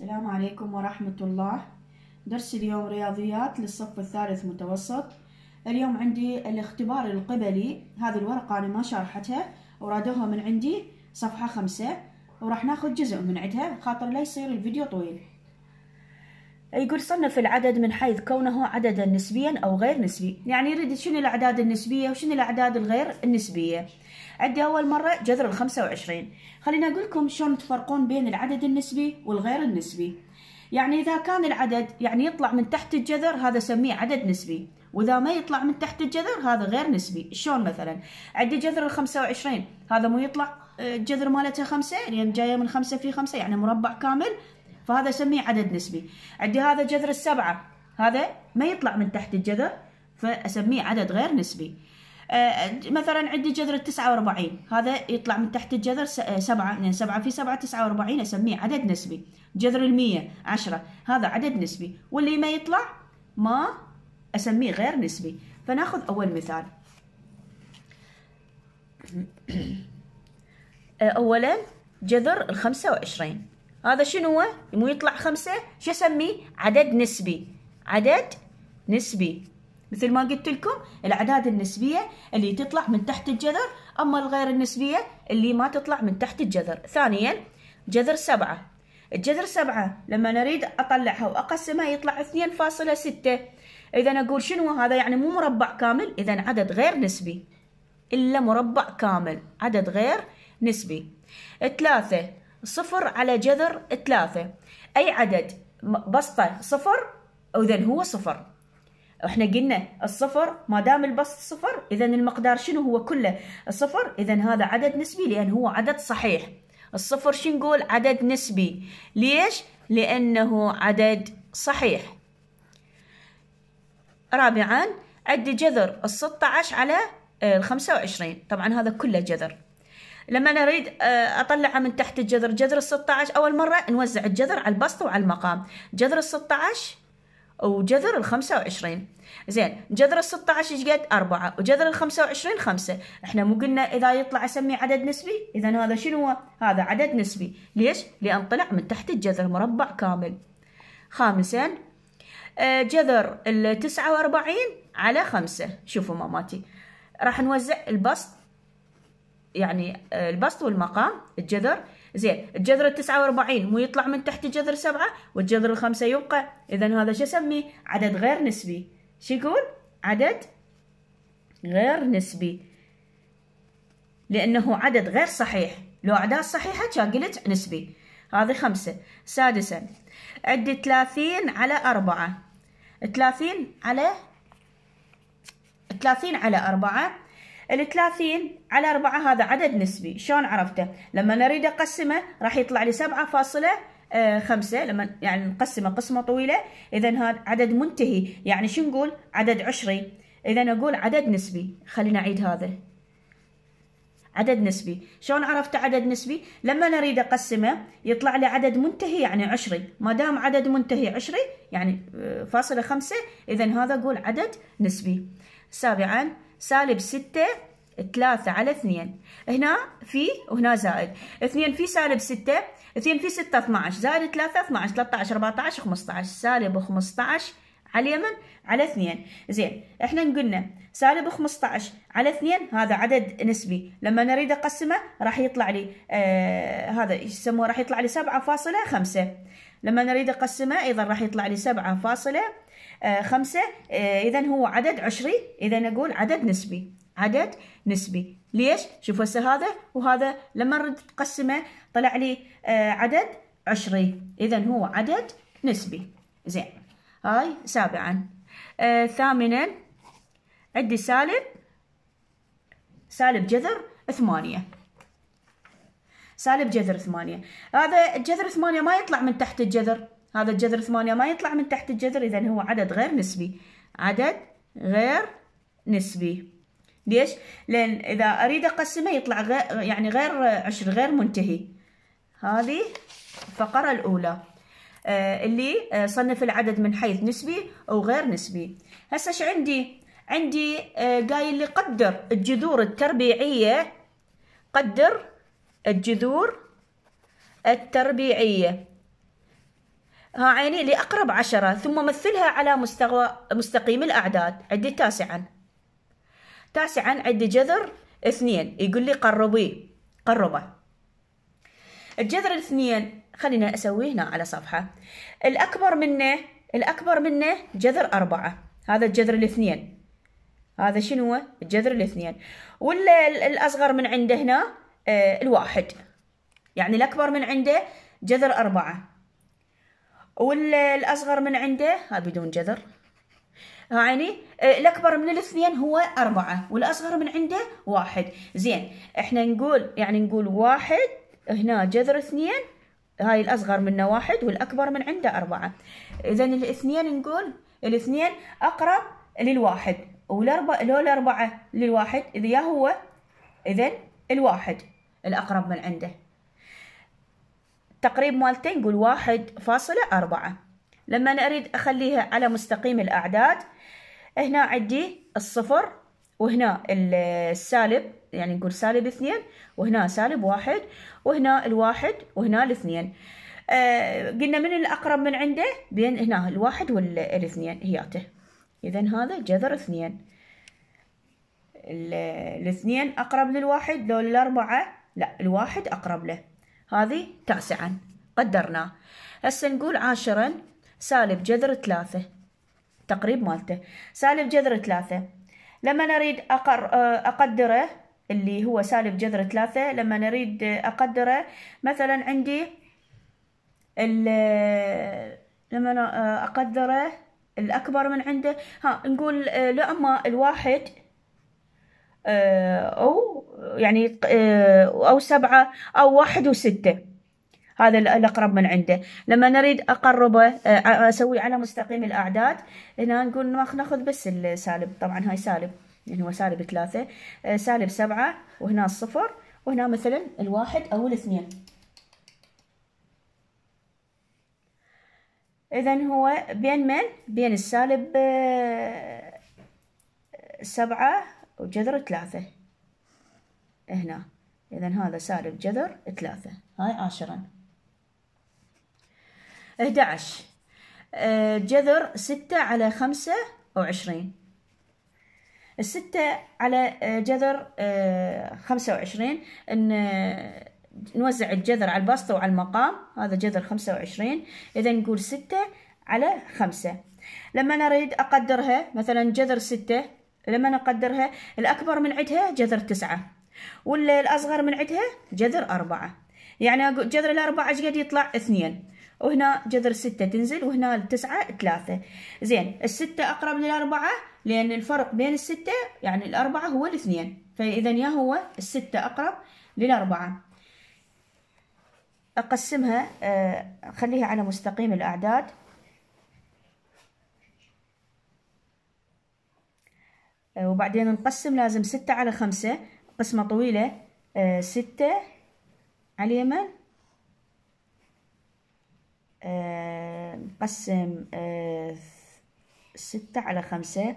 السلام عليكم ورحمة الله درس اليوم رياضيات للصف الثالث متوسط اليوم عندي الاختبار القبلي هذه الورقة أنا ما شرحتها ورادوها من عندي صفحة خمسة وراح ناخذ جزء من عندها خاطر لا يصير الفيديو طويل يقول صنف العدد من حيث كونه عددا نسبيا أو غير نسبي يعني يريد شنو الأعداد النسبية وشنو الأعداد الغير النسبية عندي أول مرة جذر ال 25. خليني أقول لكم شلون تفرقون بين العدد النسبي والغير النسبي يعني إذا كان العدد يعني يطلع من تحت الجذر هذا سميه عدد نسبي وإذا ما يطلع من تحت الجذر هذا غير نسبي شلون مثلا عندي جذر ال 25 هذا مو يطلع آه، الجذر مالته خمسة لأن يعني جاية من خمسة في خمسة يعني مربع كامل فهذا اسميه عدد نسبي عندي هذا جذر السبعة هذا ما يطلع من تحت الجذر فاسميه عدد غير نسبي آه، مثلا عندي جذر التسعة وأربعين هذا يطلع من تحت الجذر آه، سبعة لأن يعني سبعة في سبعة تسعة وأربعين أسميه عدد نسبي جذر المية عشرة هذا عدد نسبي واللي ما يطلع ما أسميه غير نسبي فناخذ أول مثال آه، أولا جذر الخمسة وعشرين هذا شنو هو؟ مو يطلع خمسة شو اسميه عدد نسبي عدد نسبي مثل ما قلت لكم الاعداد النسبيه اللي تطلع من تحت الجذر اما الغير النسبيه اللي ما تطلع من تحت الجذر ثانيا جذر سبعة الجذر سبعة لما نريد أطلعها وأقسمها يطلع اثنين فاصلة ستة إذا أقول شنو هذا يعني مو مربع كامل إذا عدد غير نسبي إلا مربع كامل عدد غير نسبي ثلاثة صفر على جذر ثلاثة أي عدد بسطة صفر إذا هو صفر احنا قلنا الصفر ما دام البسط صفر اذا المقدار شنو هو كله الصفر اذا هذا عدد نسبي لان هو عدد صحيح الصفر شو نقول عدد نسبي ليش لانه عدد صحيح رابعا عد جذر الستة عشر على آه، الخمسة وعشرين طبعا هذا كله جذر لما انا اريد آه، اطلعه من تحت الجذر جذر ال 16 اول مره نوزع الجذر على البسط وعلى المقام جذر ال 16 وجذر ال 25 زين جذر ال 16 ايش قد؟ 4 وجذر ال 25 5 احنا مو قلنا اذا يطلع اسمي عدد نسبي؟ اذا هذا شنو هذا عدد نسبي، ليش؟ لان طلع من تحت الجذر مربع كامل. خامسا آه، جذر ال 49 على 5 شوفوا ماماتي راح نوزع البسط يعني آه، البسط والمقام الجذر زين الجذر التسعة واربعين مو يطلع من تحت الجذر سبعة والجذر الخمسة يبقى إذا هذا شو أسميه عدد غير نسبي شو يقول عدد غير نسبي لأنه عدد غير صحيح لو أعداد صحيحة كان قلت نسبي هذه خمسة سادسا عد ثلاثين على أربعة ثلاثين على ثلاثين على أربعة ال 30 على 4 هذا عدد نسبي شلون عرفته لما نريد أقسمه راح يطلع لي 7.5 فاصلة آه، خمسة لما يعني نقسمه قسمة طويلة إذا هذا عدد منتهي يعني شو نقول عدد عشري إذا أقول عدد نسبي خلينا أعيد هذا عدد نسبي شلون عرفت عدد نسبي لما نريد أقسمه يطلع لي عدد منتهي يعني عشري ما دام عدد منتهي عشري يعني آه، فاصلة خمسة إذا هذا أقول عدد نسبي سابعا سالب ستة ثلاثة على اثنين هنا في وهنا زائد اثنين في سالب ستة اثنين في ستة اثناعش زائد ثلاثة اثناعش ثلاثة عشر خمسة عشر سالب خمسة عشر على اليمن على اثنين زين احنا نقولنا سالب خمسة عشر على اثنين هذا عدد نسبي لما نريد اقسمه راح يطلع لي آه هذا يسموه راح يطلع لي سبعة فاصلة خمسة لما نريد اقسمه ايضا راح يطلع لي سبعة فاصلة آه، خمسة آه، إذا هو عدد عشري إذا نقول عدد نسبي عدد نسبي ليش؟ شوفوا هسه هذا وهذا لما نرد تقسمه طلع لي آه، عدد عشري إذا هو عدد نسبي زين هاي سابعا ثامنا عندي سالب سالب جذر ثمانية سالب جذر ثمانية هذا الجذر ثمانية ما يطلع من تحت الجذر هذا الجذر ثمانية ما يطلع من تحت الجذر إذا هو عدد غير نسبي عدد غير نسبي ليش؟ لأن إذا أريد أقسمه يطلع غير يعني غير عشر غير منتهي هذه الفقرة الأولى آه، اللي آه، صنف العدد من حيث نسبي أو غير نسبي هسه ايش عندي؟ عندي آه، قايل لي قدر الجذور التربيعية قدر الجذور التربيعية ها عيني لأقرب عشرة ثم مثلها على مستوى مستقيم الأعداد عدي تاسعا تاسعا عندي جذر اثنين يقول لي قربي قربه الجذر الاثنين خلينا أسويه هنا على صفحة الأكبر منه الأكبر منه جذر أربعة هذا الجذر الاثنين هذا شنو الجذر الاثنين ولا الأصغر من عنده هنا آه الواحد يعني الأكبر من عنده جذر أربعة والأصغر من عنده ها بدون جذر يعني الأكبر من الاثنين هو أربعة والأصغر من عنده واحد زين احنا نقول يعني نقول واحد هنا جذر اثنين هاي الأصغر منه واحد والأكبر من عنده أربعة إذا الاثنين نقول الاثنين أقرب للواحد والأربعة لو الأربعة للواحد إذا هو إذا الواحد الأقرب من عنده تقريب مالتين نقول واحد فاصلة أربعة لما أنا أريد أخليها على مستقيم الأعداد هنا عندي الصفر وهنا السالب يعني نقول سالب اثنين وهنا سالب واحد وهنا الواحد وهنا الاثنين آه قلنا من الأقرب من عنده بين هنا الواحد والاثنين هياته إذا هذا جذر اثنين الاثنين أقرب للواحد لو الأربعة لا الواحد أقرب له هذه تاسعا قدرناه هسه نقول عاشرا سالب جذر ثلاثة تقريب مالته سالب جذر ثلاثة لما نريد أقر أقدره اللي هو سالب جذر ثلاثة لما نريد أقدره مثلا عندي لما أقدره الأكبر من عنده ها نقول آه، لأما الواحد آه، أو يعني آه، أو سبعة أو واحد وستة هذا الأقرب من عنده لما نريد أقربه آه، أسوي على مستقيم الأعداد هنا نقول ناخذ بس السالب طبعا هاي سالب يعني هو سالب ثلاثة سالب سبعة وهنا الصفر وهنا مثلا الواحد أو الاثنين إذا هو بين من؟ بين السالب سبعة وجذر ثلاثة هنا إذا هذا سالب جذر ثلاثة هاي عاشرا احدى عشر آه، جذر ستة على خمسة وعشرين الستة على آه، جذر آه، خمسة وعشرين إن نوزع الجذر على البسطة وعلى المقام هذا جذر خمسة وعشرين إذا نقول ستة على خمسة لما نريد أقدرها مثلا جذر ستة لما نقدرها الأكبر من عدها جذر تسعة والأصغر من عدها جذر أربعة يعني جذر الأربعة ايش قد يطلع اثنين وهنا جذر ستة تنزل وهنا التسعة ثلاثة زين الستة أقرب للأربعة لأن الفرق بين الستة يعني الأربعة هو الاثنين فإذا يا هو الستة أقرب للأربعة أقسمها أخليها آه، على مستقيم الأعداد آه، وبعدين نقسم لازم ستة على خمسة قسمة طويلة آه، ستة على اليمن آه، نقسم ستة على خمسة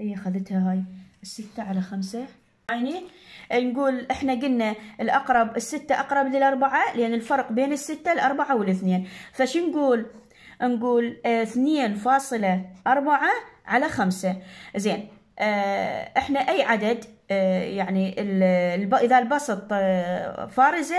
هي أخذتها هاي الستة على خمسة يعني نقول احنا قلنا الأقرب الستة أقرب للأربعة لأن الفرق بين الستة الأربعة والاثنين فشو نقول نقول آه، اثنين فاصلة أربعة على خمسة زين آه، احنا أي عدد آه، يعني إذا البسط فارزة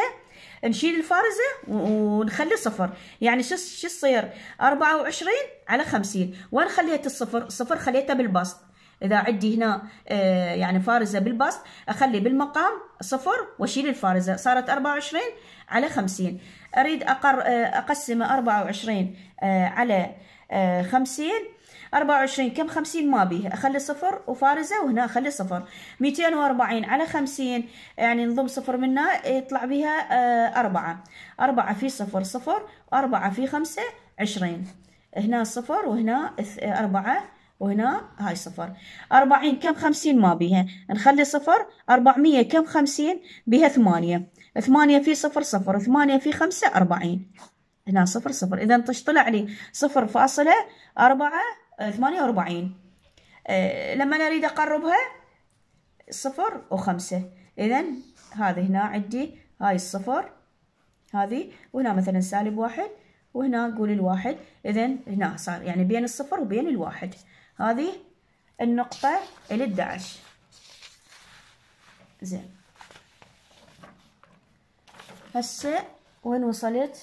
نشيل الفارزة ونخلي صفر يعني شو شو يصير أربعة وعشرين على خمسين وين خليت الصفر الصفر خليته بالبسط إذا عندي هنا آه، يعني فارزة بالبسط أخلي بالمقام صفر وأشيل الفارزة صارت 24 على 50 أريد أقر آه، أقسم 24 آه، على 50 24 كم 50 ما به اخلي صفر وفارزه وهنا اخلي صفر 240 على 50 يعني نضم صفر منها يطلع بها أربعة أربعة في صفر صفر وأربعة في خمسة 20 هنا صفر وهنا أربعة وهنا هاي صفر أربعين كم خمسين ما بيها نخلي صفر أربعمية كم خمسين بيها ثمانية ثمانية في صفر صفر ثمانية في خمسة أربعين هنا صفر صفر إذا طش طلع لي صفر فاصلة أربعة آه، ثمانية وأربعين آه، لما نريد أقربها صفر وخمسة إذا هذه هنا عندي هاي الصفر هذه وهنا مثلا سالب واحد وهنا قول الواحد إذا هنا صار يعني بين الصفر وبين الواحد هذه النقطة ال 11 زين هسه وين وصلت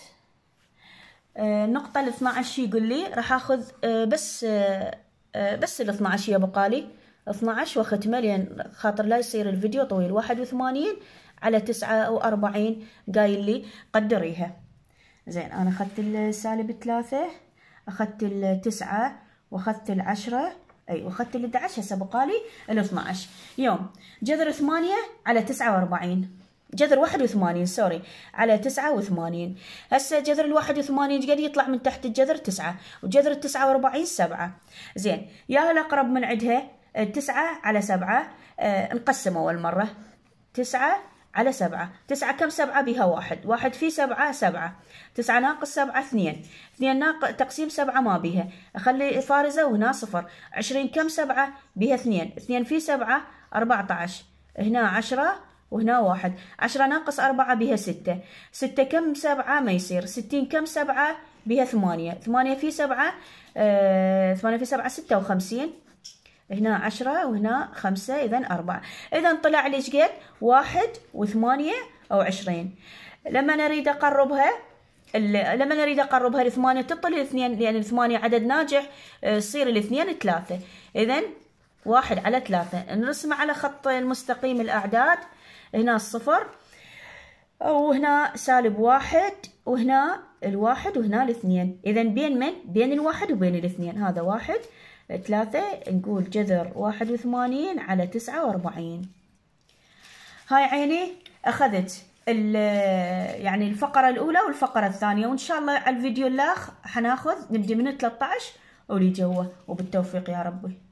النقطة آه، ال 12 يقول لي راح اخذ آه، بس آه، بس ال 12 يا بقالي 12 واختمه لان خاطر لا يصير الفيديو طويل 81 على 49 قايل لي قدريها زين انا اخذت السالب 3 اخذت التسعة واخذت العشرة أي واخذت ال 11 هسه بقالي ال 12 يوم جذر 8 على 49 جذر 81 سوري على 89 هسه جذر ال 81 ايش قد يطلع من تحت الجذر 9 وجذر ال 49 7 زين يا الاقرب من عندها 9 على 7 آه اول مره 9 على سبعة تسعة كم سبعة بها واحد واحد في سبعة سبعة تسعة ناقص سبعة اثنين اثنين ناقص تقسيم سبعة ما بها أخلي فارزة وهنا صفر عشرين كم سبعة بها اثنين اثنين في سبعة أربعة عشر هنا عشرة وهنا واحد عشرة ناقص أربعة بها ستة ستة كم سبعة ما يصير ستين كم سبعة بها ثمانية ثمانية في سبعة آه ثمانية في سبعة ستة وخمسين هنا عشرة وهنا خمسة إذا أربعة إذا طلع لي شقد واحد وثمانية أو عشرين لما نريد أقربها لما نريد أقربها لثمانية تطلع الاثنين لأن يعني الثمانية عدد ناجح يصير آه، الاثنين ثلاثة إذا واحد على ثلاثة نرسمه على خط المستقيم الأعداد هنا الصفر وهنا سالب واحد وهنا الواحد وهنا الاثنين إذا بين من؟ بين الواحد وبين الاثنين هذا واحد ثلاثة نقول جذر واحد وثمانين على تسعة وأربعين هاي عيني أخذت يعني الفقرة الأولى والفقرة الثانية وإن شاء الله على الفيديو الأخ حناخذ نبدي من 13 ولي جوه وبالتوفيق يا ربي